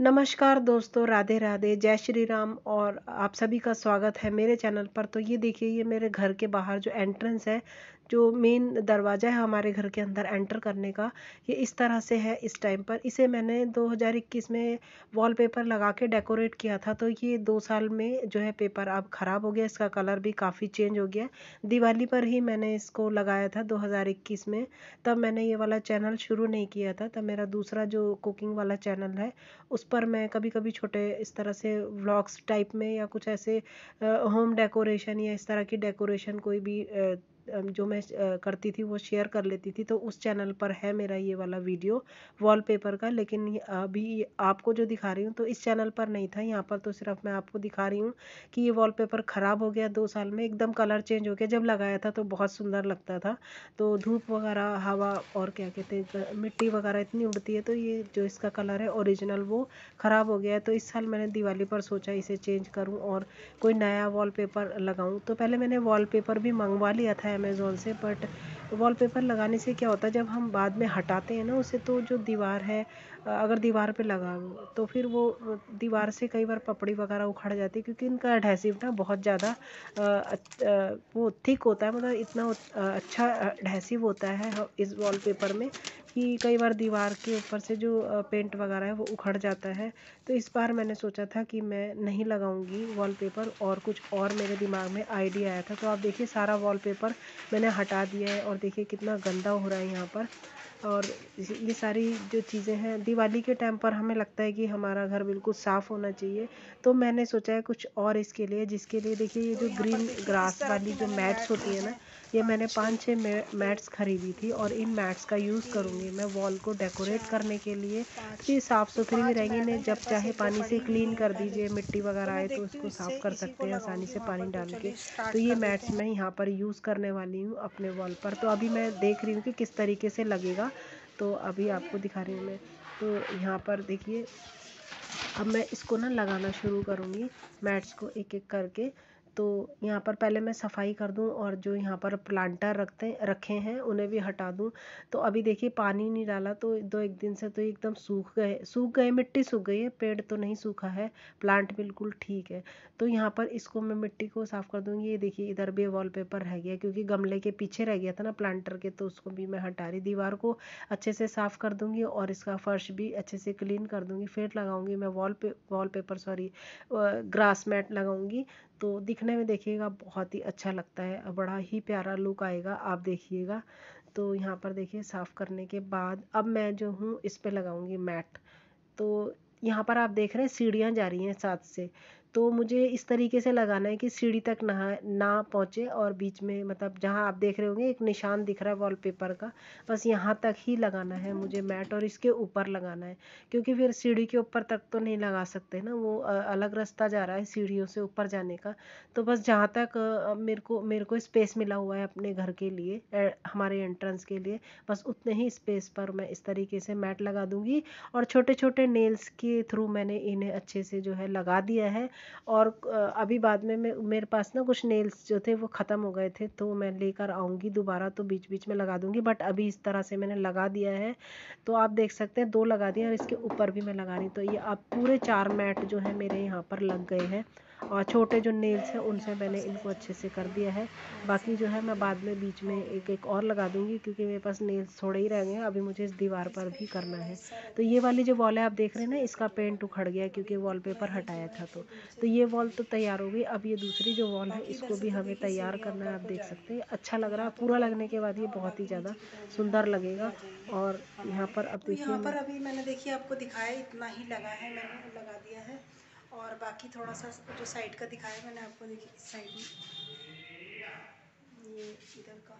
नमस्कार दोस्तों राधे राधे जय श्री राम और आप सभी का स्वागत है मेरे चैनल पर तो ये देखिए ये मेरे घर के बाहर जो एंट्रेंस है जो मेन दरवाज़ा है हमारे घर के अंदर एंटर करने का ये इस तरह से है इस टाइम पर इसे मैंने दो हज़ार इक्कीस में वॉलपेपर लगा के डेकोरेट किया था तो ये दो साल में जो है पेपर अब ख़राब हो गया इसका कलर भी काफ़ी चेंज हो गया दिवाली पर ही मैंने इसको लगाया था दो हज़ार इक्कीस में तब मैंने ये वाला चैनल शुरू नहीं किया था तब मेरा दूसरा जो कुकिंग वाला चैनल है उस पर मैं कभी कभी छोटे इस तरह से व्लॉग्स टाइप में या कुछ ऐसे होम डेकोरेशन या इस तरह की डेकोरेशन कोई भी जो मैं करती थी वो शेयर कर लेती थी तो उस चैनल पर है मेरा ये वाला वीडियो वॉलपेपर का लेकिन अभी आपको जो दिखा रही हूँ तो इस चैनल पर नहीं था यहाँ पर तो सिर्फ मैं आपको दिखा रही हूँ कि ये वॉलपेपर ख़राब हो गया दो साल में एकदम कलर चेंज हो गया जब लगाया था तो बहुत सुंदर लगता था तो धूप वगैरह हवा और क्या कहते हैं मिट्टी वगैरह इतनी उड़ती है तो ये जो इसका कलर है ओरिजिनल वो ख़राब हो गया है तो इस साल मैंने दिवाली पर सोचा इसे चेंज करूँ और कोई नया वॉलपेपर लगाऊँ तो पहले मैंने वॉलपेपर भी मंगवा लिया था अमेज़ोन से बट वॉलपेपर लगाने से क्या होता है जब हम बाद में हटाते हैं ना उसे तो जो दीवार है अगर दीवार पे लगाओ तो फिर वो दीवार से कई बार पपड़ी वगैरह उखड़ जाती है क्योंकि इनका एडहेसिव ना बहुत ज़्यादा वो थिक होता है मतलब इतना अच्छा एडहेसिव होता है इस वॉलपेपर में कि कई बार दीवार के ऊपर से जो पेंट वगैरह है वो उखड़ जाता है तो इस बार मैंने सोचा था कि मैं नहीं लगाऊंगी वॉलपेपर और कुछ और मेरे दिमाग में आइडिया आया था तो आप देखिए सारा वॉलपेपर मैंने हटा दिया है और देखिए कितना गंदा हो रहा है यहाँ पर और ये सारी जो चीज़ें हैं दिवाली के टाइम पर हमें लगता है कि हमारा घर बिल्कुल साफ़ होना चाहिए तो मैंने सोचा है कुछ और इसके लिए जिसके लिए देखिए ये जो ग्रीन ग्रास वाली जो मैट्स होती है ना ये मैंने पाँच छः मैट्स ख़रीदी थी और इन मैट्स का यूज़ करूँगी मैं वॉल को डेकोरेट करने के लिए तो ये साफ़ सुथरी भी रहेंगी नहीं जब चाहे पानी से क्लीन कर दीजिए मिट्टी वगैरह आए तो उसको साफ़ कर सकते हैं आसानी से पानी डाल के तो ये मैट्स मैं यहाँ पर यूज़ करने वाली हूँ अपने वॉल पर तो अभी मैं देख रही हूँ कि किस तरीके से लगेगा तो अभी आपको दिखा रही हूँ मैं तो यहाँ पर देखिए अब मैं इसको ना लगाना शुरू करूँगी मैट्स को एक एक करके तो यहाँ पर पहले मैं सफाई कर दूँ और जो यहाँ पर प्लांटर रखते रखे हैं उन्हें भी हटा दूँ तो अभी देखिए पानी नहीं डाला तो दो एक दिन से तो एकदम सूख गए सूख गए मिट्टी सूख गई है पेड़ तो नहीं सूखा है प्लांट बिल्कुल ठीक है तो यहाँ पर इसको मैं मिट्टी को साफ़ कर दूँगी ये देखिए इधर भी वॉलपेपर रह गया क्योंकि गमले के पीछे रह गया था ना प्लांटर के तो उसको भी मैं हटा रही दीवार को अच्छे से साफ़ कर दूँगी और इसका फर्श भी अच्छे से क्लीन कर दूँगी फिर लगाऊँगी मैं वॉल पे wallpaper sorry grass mat लगाऊँगी तो दिखने में देखिएगा बहुत ही अच्छा लगता है बड़ा ही प्यारा लुक आएगा आप देखिएगा तो यहाँ पर देखिए साफ़ करने के बाद अब मैं जो हूँ इस पर लगाऊंगी मैट तो यहाँ पर आप देख रहे हैं सीढ़ियाँ जा रही हैं साथ से तो मुझे इस तरीके से लगाना है कि सीढ़ी तक ना ना पहुँचे और बीच में मतलब जहाँ आप देख रहे होंगे एक निशान दिख रहा है वॉलपेपर का बस यहाँ तक ही लगाना है मुझे मैट और इसके ऊपर लगाना है क्योंकि फिर सीढ़ी के ऊपर तक तो नहीं लगा सकते ना वो अलग रास्ता जा रहा है सीढ़ियों से ऊपर जाने का तो बस जहाँ तक मेरे को मेरे को स्पेस मिला हुआ है अपने घर के लिए हमारे एंट्रेंस के लिए बस उतने ही स्पेस पर मैं इस तरीके से मैट लगा दूँगी और छोटे छोटे नेल्स के थ्रू मैंने इन्हें अच्छे से जो है लगा दिया है और अभी बाद में मेरे पास ना कुछ नेल्स जो थे वो ख़त्म हो गए थे तो मैं लेकर आऊँगी दोबारा तो बीच बीच में लगा दूँगी बट अभी इस तरह से मैंने लगा दिया है तो आप देख सकते हैं दो लगा दिए और इसके ऊपर भी मैं लगा रही तो ये आप पूरे चार मैट जो है मेरे यहाँ पर लग गए हैं और छोटे जो नेल्स हैं उनसे मैंने इनको अच्छे से कर दिया है बाकी जो है मैं बाद में बीच में एक एक और लगा दूँगी क्योंकि मेरे पास नेल्स थोड़े ही रह गए हैं अभी मुझे इस दीवार पर भी करना है तो ये वाली जो वॉल है आप देख रहे हैं ना इसका पेंट उखड़ गया क्योंकि वॉलपेपर हटाया था तो तो ये वॉल तो तैयार हो गई अब ये दूसरी जो वॉल है इसको भी हमें तैयार करना है आप देख सकते हैं अच्छा लग रहा है पूरा लगने के बाद ये बहुत ही ज़्यादा सुंदर लगेगा और यहाँ पर अब तो देखिए यहाँ पर अभी मैंने देखिए आपको दिखाया इतना ही लगा है मैंने लगा दिया है और बाकी थोड़ा सा जो साइड का दिखाया मैंने आपको देखिए इस साइड में ये इधर का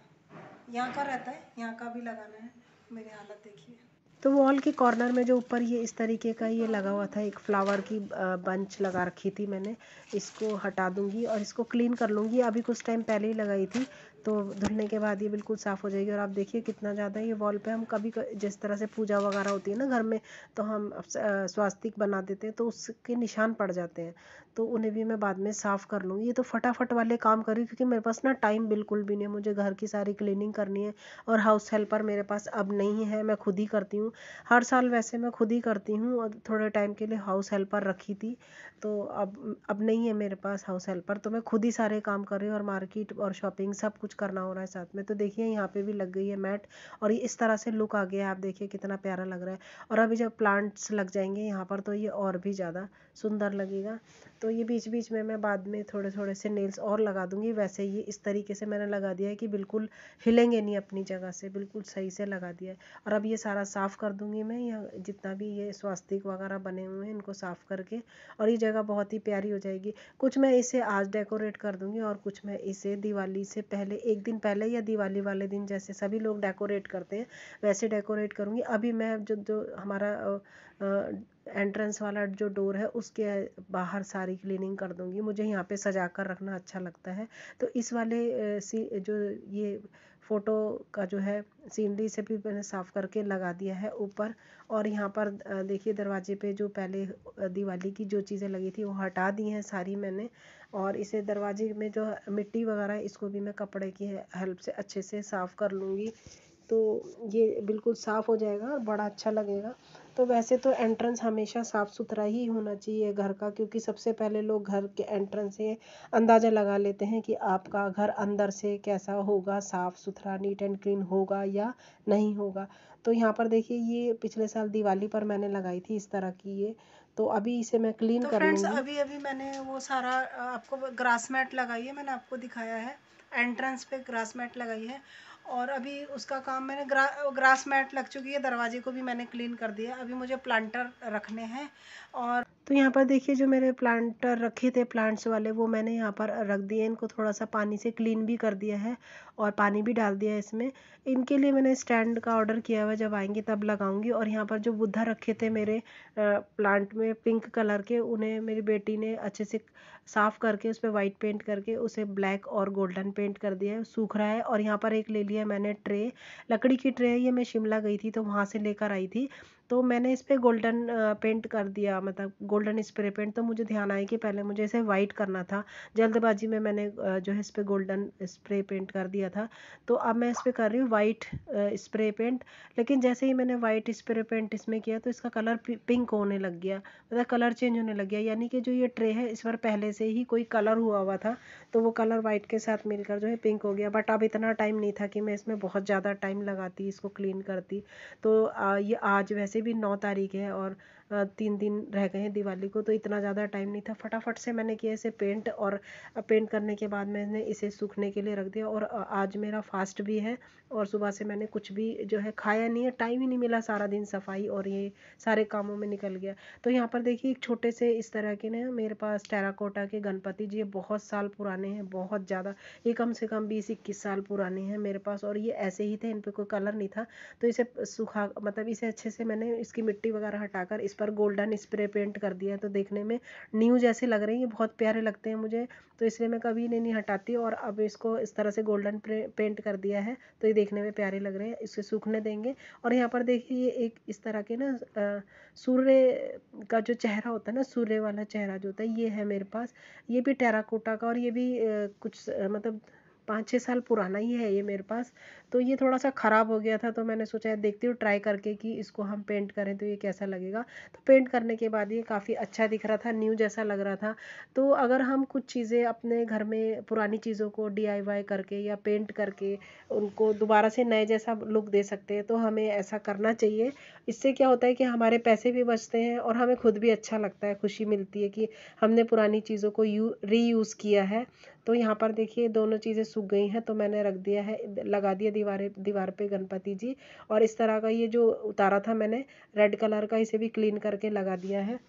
यहाँ का रहता है यहाँ का भी लगाना है मेरी हालत देखिए तो वॉल के कॉर्नर में जो ऊपर ये इस तरीके का ये लगा हुआ था एक फ्लावर की बंच लगा रखी थी मैंने इसको हटा दूंगी और इसको क्लीन कर लूँगी अभी कुछ टाइम पहले ही लगाई थी तो धुलने के बाद ये बिल्कुल साफ़ हो जाएगी और आप देखिए कितना ज़्यादा ये वॉल पे हम कभी जिस तरह से पूजा वगैरह होती है ना घर में तो हम स्वास्तिक बना देते हैं तो उसके निशान पड़ जाते हैं तो उन्हें भी मैं बाद में साफ़ कर लूँगी ये तो फटाफट वाले काम करी क्योंकि मेरे पास ना टाइम बिल्कुल भी नहीं है मुझे घर की सारी क्लीनिंग करनी है और हाउस हेल्पर मेरे पास अब नहीं है मैं खुद ही करती हूँ हर साल वैसे मैं खुद ही करती हूँ और थोड़े टाइम के लिए हाउस हेल्पर रखी थी तो अब अब नहीं है मेरे पास हाउस हेल्पर तो मैं खुद ही सारे काम कर रही हूँ और मार्केट और शॉपिंग सब कुछ करना हो रहा है साथ में तो देखिए यहाँ पे भी लग गई है मैट और ये इस तरह से लुक आ गया है आप देखिए कितना प्यारा लग रहा है और अभी जब प्लांट्स लग जाएंगे यहाँ पर तो ये और भी ज़्यादा सुंदर लगेगा तो ये बीच बीच में मैं बाद में थोड़े थोड़े से नेल्स और लगा दूंगी वैसे ये इस तरीके से मैंने लगा दिया है कि बिल्कुल हिलेंगे नहीं अपनी जगह से बिल्कुल सही से लगा दिया है और अब ये सारा साफ़ कर दूँगी मैं यहाँ जितना भी ये स्वास्तिक वगैरह बने हुए हैं इनको साफ़ करके और ये जगह बहुत ही प्यारी हो जाएगी कुछ मैं इसे आज डेकोरेट कर दूँगी और कुछ मैं इसे दिवाली से पहले एक दिन पहले या दिवाली वाले दिन जैसे सभी लोग डेकोरेट करते हैं वैसे डेकोरेट करूँगी अभी मैं जो जो हमारा एंट्रेंस वाला जो डोर है उसके बाहर सारी क्लीनिंग कर दूंगी मुझे यहाँ पे सजा कर रखना अच्छा लगता है तो इस वाले सी जो ये फ़ोटो का जो है सीनरी से भी मैंने साफ़ करके लगा दिया है ऊपर और यहाँ पर देखिए दरवाजे पे जो पहले दिवाली की जो चीज़ें लगी थी वो हटा दी हैं सारी मैंने और इसे दरवाजे में जो मिट्टी वगैरह इसको भी मैं कपड़े की हेल्प से अच्छे से साफ़ कर लूँगी तो ये बिल्कुल साफ़ हो जाएगा और बड़ा अच्छा लगेगा तो वैसे तो एंट्रेंस हमेशा साफ़ सुथरा ही होना चाहिए घर का क्योंकि सबसे पहले लोग घर के एंट्रेंस से अंदाज़ा लगा लेते हैं कि आपका घर अंदर से कैसा होगा साफ़ सुथरा नीट एंड क्लीन होगा या नहीं होगा तो यहाँ पर देखिए ये पिछले साल दिवाली पर मैंने लगाई थी इस तरह की ये तो अभी इसे मैं क्लीन तो कर फ्रेंड्स अभी अभी मैंने वो सारा आपको ग्रास मैट लगाई है मैंने आपको दिखाया है एंट्रेंस पे ग्रास मैट लगाई है और अभी उसका काम मैंने ग्रा ग्रास मैट लग चुकी है दरवाजे को भी मैंने क्लीन कर दिया अभी मुझे प्लांटर रखने हैं और तो यहाँ पर देखिए जो मेरे प्लांटर रखे थे प्लांट्स वाले वो मैंने यहाँ पर रख दिए इनको थोड़ा सा पानी से क्लीन भी कर दिया है और पानी भी डाल दिया है इसमें इनके लिए मैंने स्टैंड का ऑर्डर किया हुआ जब आएंगे तब लगाऊंगी और यहाँ पर जो बुद्धा रखे थे मेरे प्लांट में पिंक कलर के उन्हें मेरी बेटी ने अच्छे से साफ़ करके उस पर वाइट पेंट करके उसे ब्लैक और गोल्डन पेंट कर दिया है सूख रहा है और यहाँ पर एक ले लिया मैंने ट्रे लकड़ी की ट्रे है ये मैं शिमला गई थी तो वहाँ से लेकर आई थी तो मैंने इस पर गोल्डन पेंट कर दिया मतलब गोल्डन स्प्रे पेंट तो मुझे ध्यान आया कि पहले मुझे इसे वाइट करना था जल्दबाजी में मैंने जो है इस पर गोल्डन स्प्रे पेंट कर दिया था तो अब मैं इस पर कर रही हूँ वाइट स्प्रे पेंट लेकिन जैसे ही मैंने वाइट स्प्रे पेंट इसमें किया तो इसका कलर पिंक होने लग गया मतलब कलर चेंज होने लग गया यानी कि जो ये ट्रे है इस पर पहले से ही कोई कलर हुआ हुआ था तो वो कलर वाइट के साथ मिलकर जो है पिंक हो गया बट अब इतना टाइम नहीं था कि मैं इसमें बहुत ज़्यादा टाइम लगाती इसको क्लीन करती तो ये आज वैसे वैसे भी नौ तारीख है और तीन दिन रह गए हैं दिवाली को तो इतना ज़्यादा टाइम नहीं था फटाफट से मैंने किया इसे पेंट और पेंट करने के बाद मैंने इसे सूखने के लिए रख दिया और आज मेरा फास्ट भी है और सुबह से मैंने कुछ भी जो है खाया नहीं है टाइम ही नहीं मिला सारा दिन सफाई और ये सारे कामों में निकल गया तो यहाँ पर देखिए एक छोटे से इस तरह के ना मेरे पास टेराकोटा के गणपति जी बहुत साल पुराने हैं बहुत ज़्यादा ये कम से कम बीस इक्कीस साल पुराने हैं मेरे पास और ये ऐसे ही थे इन पर कोई कलर नहीं था तो इसे सूखा मतलब इसे अच्छे से मैंने इसकी मिट्टी वगैरह हटाकर इस पर गोल्डन स्प्रे पेंट कर दिया है तो देखने में न्यू जैसे लग रही है बहुत प्यारे लगते हैं मुझे तो इसलिए मैं कभी इन्हें नहीं हटाती और अब इसको इस तरह से गोल्डन पेंट कर दिया है तो ये देखने में प्यारे लग रहे हैं इसे सूखने देंगे और यहाँ पर देखिए ये एक इस तरह के ना सूर्य का जो चेहरा होता है ना सूर्य वाला चेहरा जो होता है ये है मेरे पास ये भी टेराकोटा का और ये भी कुछ मतलब पाँच छः साल पुराना ही है ये मेरे पास तो ये थोड़ा सा ख़राब हो गया था तो मैंने सोचा देखती हूँ ट्राई करके कि इसको हम पेंट करें तो ये कैसा लगेगा तो पेंट करने के बाद ये काफ़ी अच्छा दिख रहा था न्यू जैसा लग रहा था तो अगर हम कुछ चीज़ें अपने घर में पुरानी चीज़ों को डी करके या पेंट करके उनको दोबारा से नए जैसा लुक दे सकते हैं तो हमें ऐसा करना चाहिए इससे क्या होता है कि हमारे पैसे भी बचते हैं और हमें खुद भी अच्छा लगता है खुशी मिलती है कि हमने पुरानी चीज़ों को यू रीयूज़ किया है तो यहाँ पर देखिए दोनों चीज़ें सूख गई हैं तो मैंने रख दिया है लगा दिया दीवार दीवार पे गणपति जी और इस तरह का ये जो उतारा था मैंने रेड कलर का इसे भी क्लीन करके लगा दिया है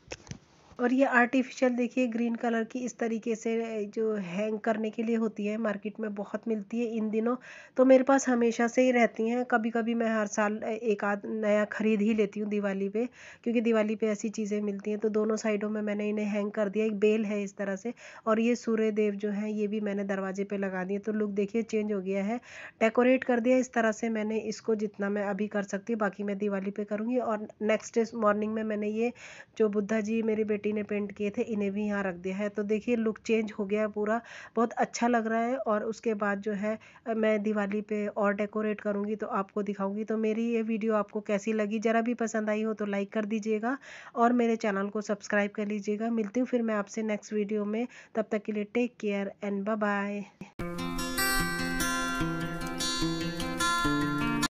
और ये आर्टिफिशियल देखिए ग्रीन कलर की इस तरीके से जो हैंग करने के लिए होती है मार्केट में बहुत मिलती है इन दिनों तो मेरे पास हमेशा से ही रहती हैं कभी कभी मैं हर साल एक आध नया ख़रीद ही लेती हूँ दिवाली पे क्योंकि दिवाली पे ऐसी चीज़ें मिलती हैं तो दोनों साइडों में मैंने इन्हें हैंग कर दिया एक बेल है इस तरह से और ये सूर्य देव जो है ये भी मैंने दरवाजे पर लगा दिए तो लुक देखिए चेंज हो गया है डेकोरेट कर दिया इस तरह से मैंने इसको जितना मैं अभी कर सकती हूँ बाकी मैं दिवाली पर करूँगी और नेक्स्ट मॉर्निंग में मैंने ये जो बुद्धा जी मेरी बेटी आंटी ने पेंट किए थे इन्हें भी यहाँ रख दिया है तो देखिए लुक चेंज हो गया है पूरा बहुत अच्छा लग रहा है और उसके बाद जो है मैं दिवाली पे और डेकोरेट करूँगी तो आपको दिखाऊँगी तो मेरी ये वीडियो आपको कैसी लगी ज़रा भी पसंद आई हो तो लाइक कर दीजिएगा और मेरे चैनल को सब्सक्राइब कर लीजिएगा मिलती हूँ फिर मैं आपसे नेक्स्ट वीडियो में तब तक के लिए टेक केयर एंड बाय